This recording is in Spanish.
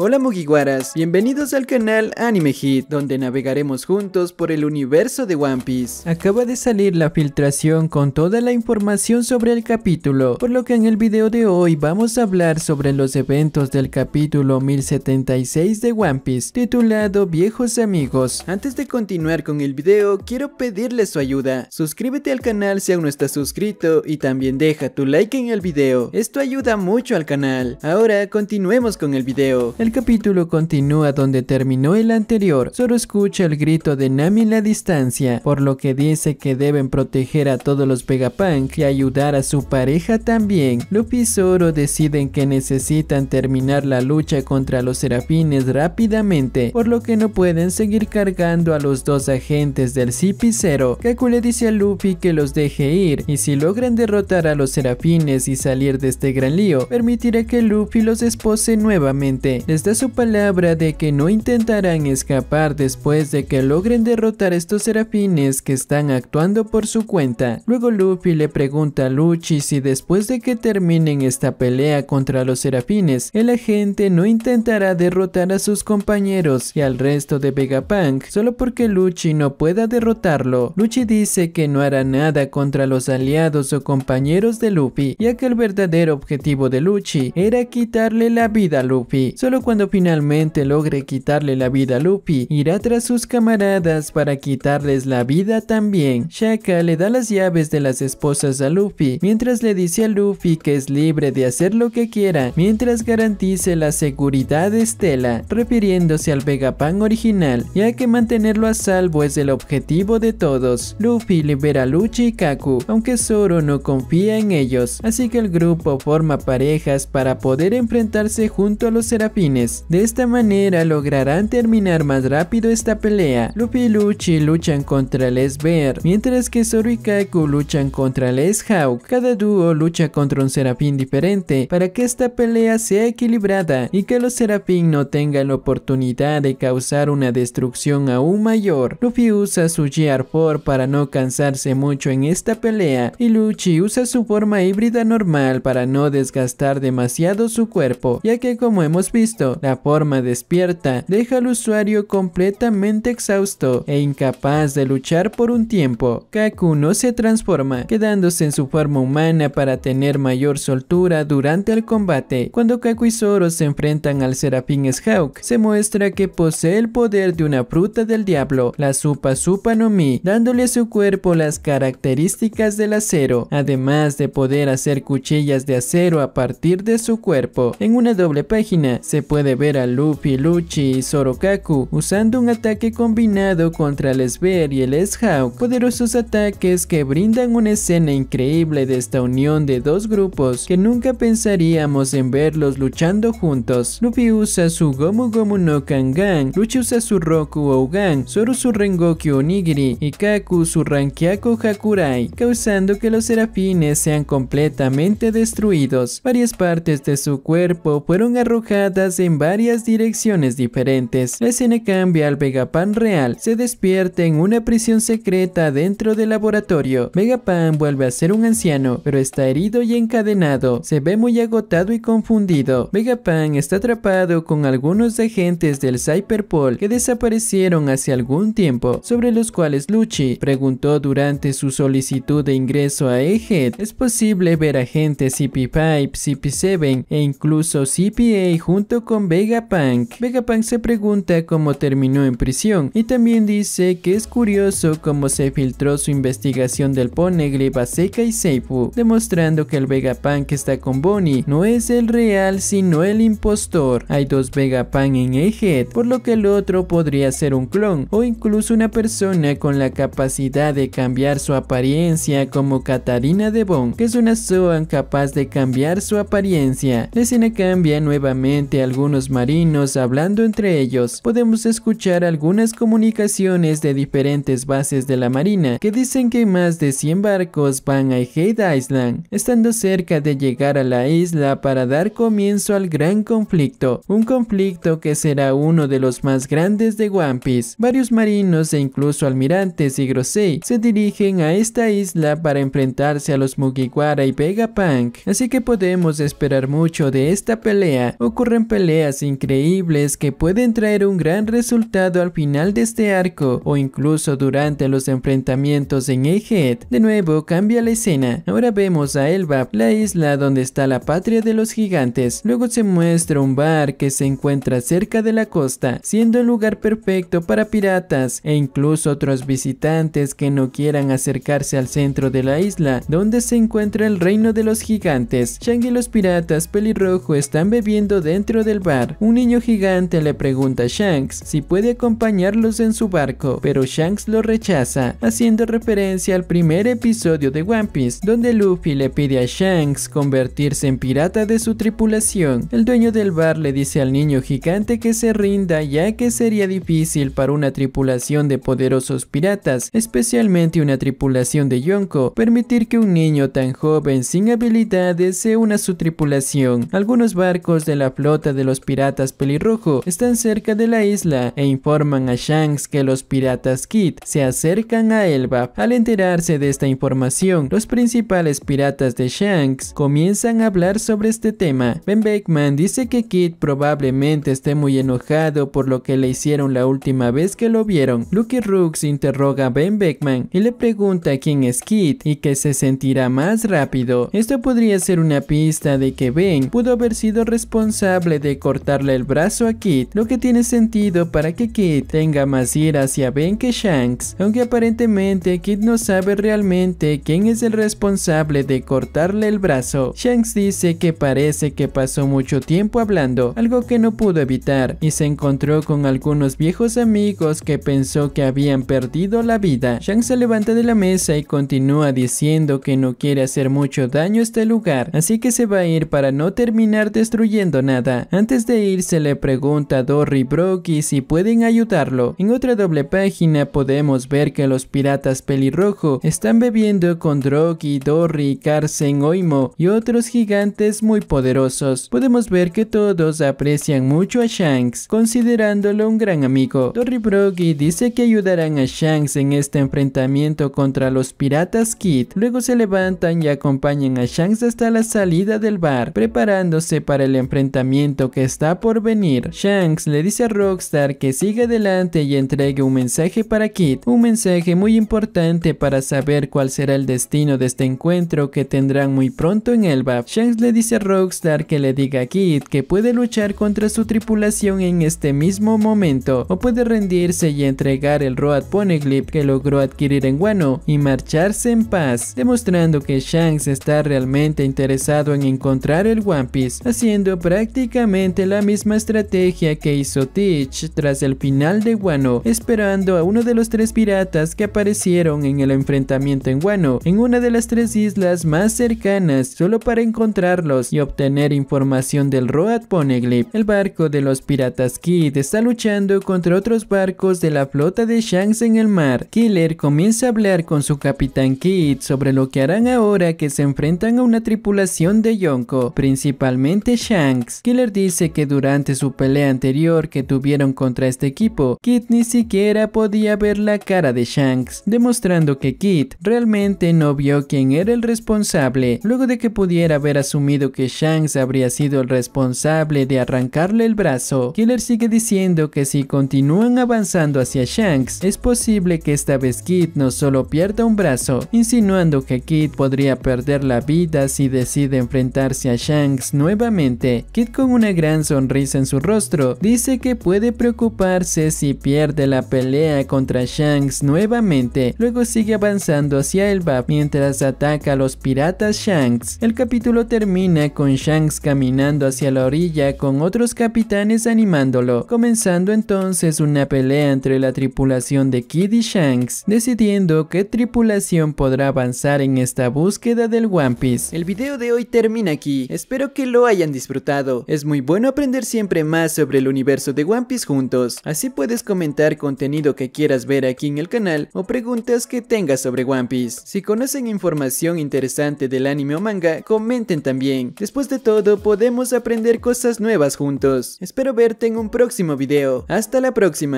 Hola Mugiwaras, bienvenidos al canal Anime Hit, donde navegaremos juntos por el universo de One Piece. Acaba de salir la filtración con toda la información sobre el capítulo, por lo que en el video de hoy vamos a hablar sobre los eventos del capítulo 1076 de One Piece, titulado Viejos Amigos. Antes de continuar con el video, quiero pedirles su ayuda. Suscríbete al canal si aún no estás suscrito y también deja tu like en el video. Esto ayuda mucho al canal. Ahora continuemos con el video. El capítulo continúa donde terminó el anterior, Zoro escucha el grito de Nami en la distancia, por lo que dice que deben proteger a todos los Vegapunk y ayudar a su pareja también. Luffy y Zoro deciden que necesitan terminar la lucha contra los serafines rápidamente, por lo que no pueden seguir cargando a los dos agentes del CP0. Kaku le dice a Luffy que los deje ir y si logran derrotar a los serafines y salir de este gran lío, permitirá que Luffy los espose nuevamente está su palabra de que no intentarán escapar después de que logren derrotar a estos serafines que están actuando por su cuenta. Luego Luffy le pregunta a Luchi si después de que terminen esta pelea contra los serafines, el agente no intentará derrotar a sus compañeros y al resto de Vegapunk solo porque Luchi no pueda derrotarlo. Luchi dice que no hará nada contra los aliados o compañeros de Luffy, ya que el verdadero objetivo de Luchi era quitarle la vida a Luffy. Solo cuando finalmente logre quitarle la vida a Luffy, irá tras sus camaradas para quitarles la vida también. Shaka le da las llaves de las esposas a Luffy, mientras le dice a Luffy que es libre de hacer lo que quiera, mientras garantice la seguridad de Stella, refiriéndose al Vegapunk original, ya que mantenerlo a salvo es el objetivo de todos. Luffy libera a Luchi y Kaku, aunque Zoro no confía en ellos, así que el grupo forma parejas para poder enfrentarse junto a los serafines de esta manera lograrán terminar más rápido esta pelea. Luffy y Luchi luchan contra Les Bear, mientras que Zoro y Kaiku luchan contra Les Hawk. Cada dúo lucha contra un serafín diferente para que esta pelea sea equilibrada y que los serafín no tengan la oportunidad de causar una destrucción aún mayor. Luffy usa su GR4 para no cansarse mucho en esta pelea y Luchi usa su forma híbrida normal para no desgastar demasiado su cuerpo, ya que como hemos visto la forma despierta deja al usuario completamente exhausto e incapaz de luchar por un tiempo. Kaku no se transforma, quedándose en su forma humana para tener mayor soltura durante el combate. Cuando Kaku y Zoro se enfrentan al Serafín Schauk, se muestra que posee el poder de una fruta del diablo, la Supa Supa no Mi, dándole a su cuerpo las características del acero, además de poder hacer cuchillas de acero a partir de su cuerpo. En una doble página se puede ver a Luffy, Luchi y Sorokaku usando un ataque combinado contra el Sver y el s poderosos ataques que brindan una escena increíble de esta unión de dos grupos que nunca pensaríamos en verlos luchando juntos. Luffy usa su Gomu Gomu no Kangan, Luchi usa su Roku Ougan, Zoro su Rengoku Onigiri y Kaku su Rankyaku Hakurai, causando que los serafines sean completamente destruidos. Varias partes de su cuerpo fueron arrojadas en varias direcciones diferentes. La escena cambia al Vegapan real. Se despierta en una prisión secreta dentro del laboratorio. Vegapan vuelve a ser un anciano, pero está herido y encadenado. Se ve muy agotado y confundido. Vegapan está atrapado con algunos agentes del Cyberpol que desaparecieron hace algún tiempo, sobre los cuales Luchi preguntó durante su solicitud de ingreso a A-Head, Es posible ver agentes CP5, CP7 e incluso CPA junto con con Vegapunk. Vegapunk se pregunta cómo terminó en prisión y también dice que es curioso cómo se filtró su investigación del ponegle Baseka y Seifu, demostrando que el Vegapunk que está con Bonnie no es el real sino el impostor. Hay dos Vegapunk en Ejet, por lo que el otro podría ser un clon o incluso una persona con la capacidad de cambiar su apariencia como Katarina Devon, que es una Zoan capaz de cambiar su apariencia. La escena cambia nuevamente al algunos marinos hablando entre ellos, podemos escuchar algunas comunicaciones de diferentes bases de la marina que dicen que más de 100 barcos van a Hate Island, estando cerca de llegar a la isla para dar comienzo al gran conflicto, un conflicto que será uno de los más grandes de One Piece. Varios marinos e incluso almirantes y Grosei se dirigen a esta isla para enfrentarse a los Mugiwara y Vegapunk, así que podemos esperar mucho de esta pelea. Ocurren peleas increíbles que pueden traer un gran resultado al final de este arco o incluso durante los enfrentamientos en Egghead. De nuevo cambia la escena, ahora vemos a Elba, la isla donde está la patria de los gigantes. Luego se muestra un bar que se encuentra cerca de la costa, siendo el lugar perfecto para piratas e incluso otros visitantes que no quieran acercarse al centro de la isla, donde se encuentra el reino de los gigantes. Shang y los piratas pelirrojo están bebiendo dentro de del bar, un niño gigante le pregunta a Shanks si puede acompañarlos en su barco, pero Shanks lo rechaza, haciendo referencia al primer episodio de One Piece, donde Luffy le pide a Shanks convertirse en pirata de su tripulación. El dueño del bar le dice al niño gigante que se rinda ya que sería difícil para una tripulación de poderosos piratas, especialmente una tripulación de Yonko, permitir que un niño tan joven sin habilidades se una a su tripulación. Algunos barcos de la flota de de los piratas pelirrojo están cerca de la isla e informan a Shanks que los piratas Kid se acercan a Elba. Al enterarse de esta información, los principales piratas de Shanks comienzan a hablar sobre este tema. Ben Beckman dice que Kid probablemente esté muy enojado por lo que le hicieron la última vez que lo vieron. Lucky Rooks interroga a Ben Beckman y le pregunta quién es Kid y que se sentirá más rápido. Esto podría ser una pista de que Ben pudo haber sido responsable de de cortarle el brazo a Kit, lo que tiene sentido para que Kit tenga más ira hacia Ben que Shanks, aunque aparentemente Kit no sabe realmente quién es el responsable de cortarle el brazo. Shanks dice que parece que pasó mucho tiempo hablando, algo que no pudo evitar, y se encontró con algunos viejos amigos que pensó que habían perdido la vida. Shanks se levanta de la mesa y continúa diciendo que no quiere hacer mucho daño a este lugar, así que se va a ir para no terminar destruyendo nada. Antes de irse le pregunta a Dory Broggy si pueden ayudarlo. En otra doble página podemos ver que los piratas pelirrojo están bebiendo con Droggy, Dory, Carson, Oimo y otros gigantes muy poderosos. Podemos ver que todos aprecian mucho a Shanks, considerándolo un gran amigo. Dory Broggy dice que ayudarán a Shanks en este enfrentamiento contra los piratas Kid. Luego se levantan y acompañan a Shanks hasta la salida del bar, preparándose para el enfrentamiento que está por venir. Shanks le dice a Rockstar que siga adelante y entregue un mensaje para Kid, un mensaje muy importante para saber cuál será el destino de este encuentro que tendrán muy pronto en Elba. Shanks le dice a Rockstar que le diga a Kid que puede luchar contra su tripulación en este mismo momento o puede rendirse y entregar el Road Poneglyph que logró adquirir en Guano y marcharse en paz, demostrando que Shanks está realmente interesado en encontrar el One Piece, haciendo prácticamente la misma estrategia que hizo Teach tras el final de Wano, esperando a uno de los tres piratas que aparecieron en el enfrentamiento en Wano, en una de las tres islas más cercanas, solo para encontrarlos y obtener información del Road Poneglyph. El barco de los piratas Kid está luchando contra otros barcos de la flota de Shanks en el mar. Killer comienza a hablar con su capitán Kid sobre lo que harán ahora que se enfrentan a una tripulación de Yonko, principalmente Shanks. Killer dice dice que durante su pelea anterior que tuvieron contra este equipo, Kit ni siquiera podía ver la cara de Shanks, demostrando que Kit realmente no vio quién era el responsable, luego de que pudiera haber asumido que Shanks habría sido el responsable de arrancarle el brazo. Killer sigue diciendo que si continúan avanzando hacia Shanks, es posible que esta vez Kit no solo pierda un brazo, insinuando que Kit podría perder la vida si decide enfrentarse a Shanks nuevamente. Kit con una gran sonrisa en su rostro. Dice que puede preocuparse si pierde la pelea contra Shanks nuevamente. Luego sigue avanzando hacia el BAP mientras ataca a los piratas Shanks. El capítulo termina con Shanks caminando hacia la orilla con otros capitanes animándolo, comenzando entonces una pelea entre la tripulación de Kid y Shanks, decidiendo qué tripulación podrá avanzar en esta búsqueda del One Piece. El video de hoy termina aquí, espero que lo hayan disfrutado, es muy bueno aprender siempre más sobre el universo de One Piece juntos. Así puedes comentar contenido que quieras ver aquí en el canal o preguntas que tengas sobre One Piece. Si conocen información interesante del anime o manga, comenten también. Después de todo, podemos aprender cosas nuevas juntos. Espero verte en un próximo video. Hasta la próxima.